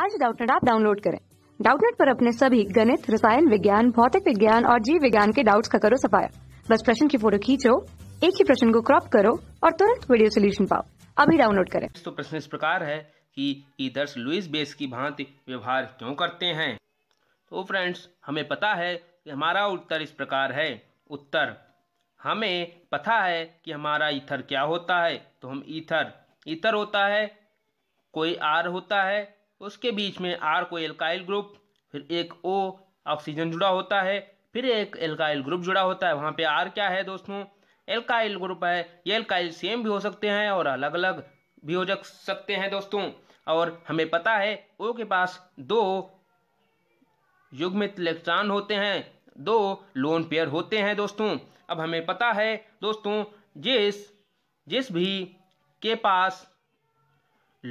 आज डाउटनेट आप डाउनलोड करें डाउटनेट पर अपने सभी गणित रसायन विज्ञान भौतिक विज्ञान और जीव विज्ञान के डाउट्स का करो सफाया बस प्रश्न की फोटो खींचो एक ही प्रश्न को क्रॉप करो और तुरंत वीडियो सोल्यूशन पाओ अभी डाउनलोड करें तो प्रश्न इस प्रकार है कि ईदर्स लुइस बेस की भांति व्यवहार क्यों करते हैं तो फ्रेंड्स हमें पता है कि हमारा उत्तर इस प्रकार है उत्तर हमें पता है कि हमारा ईथर क्या होता है तो हम ईथर ईथर होता है कोई आर होता है उसके बीच में आर को एल्काइल ग्रुप फिर एक ओ ऑक्सीजन जुड़ा होता है फिर एक एल्काइल ग्रुप जुड़ा होता है वहाँ पे आर क्या है दोस्तों एल्काइल ग्रुप है ये एल्काइल सेम भी हो सकते हैं और अलग अलग भी हो सकते हैं दोस्तों और हमें पता है ओ के पास दो युग्मित इलेक्ट्रॉन होते हैं दो लोन पेयर होते हैं दोस्तों अब हमें पता है दोस्तों जिस जिस भी के पास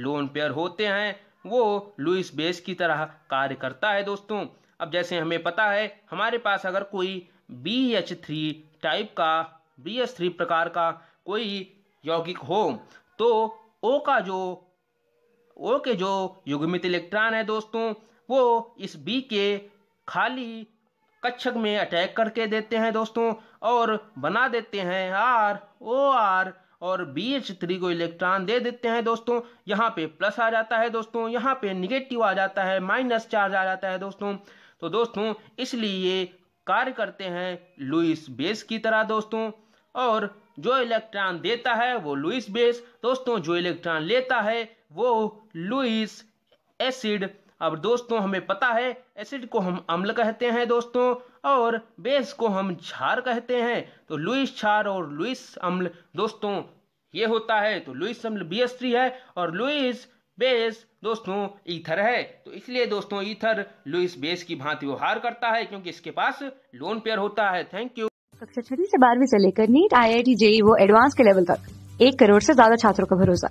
लोन पेयर होते हैं वो लुइस बेस की तरह कार्य करता है दोस्तों अब जैसे हमें पता है हमारे पास अगर कोई बी एच थ्री टाइप का बी एच थ्री प्रकार का कोई यौगिक हो तो ओ का जो ओ के जो युग्मित इलेक्ट्रॉन है दोस्तों वो इस बी के खाली कक्षक में अटैक करके देते हैं दोस्तों और बना देते हैं आर ओ आर और बी एच थ्री को इलेक्ट्रॉन दे देते हैं दोस्तों यहाँ पे प्लस आ जाता है दोस्तों यहाँ पे निगेटिव आ जाता है माइनस चार्ज आ जाता है दोस्तों तो दोस्तों इसलिए कार्य करते हैं लुइस बेस की तरह दोस्तों और जो इलेक्ट्रॉन देता है वो लुइस बेस दोस्तों जो इलेक्ट्रॉन लेता है वो लुइस एसिड अब दोस्तों हमें पता है एसिड को हम अम्ल कहते हैं दोस्तों और बेस को हम क्षार कहते हैं तो लुइस क्षार और लुइस अम्ल दोस्तों ये होता है तो लुइस अम्ल बी एस थ्री है और लुइस बेस दोस्तों ईथर है तो इसलिए दोस्तों ईथर लुइस बेस की भांति व्यवहार करता है क्योंकि इसके पास लोन पेयर होता है थैंक यू कक्षा छठी से बारहवीं से लेकर NEET I I T JEE वो एडवांस के लेवल तक एक करोड़ से ज्यादा छात्रों का भरोसा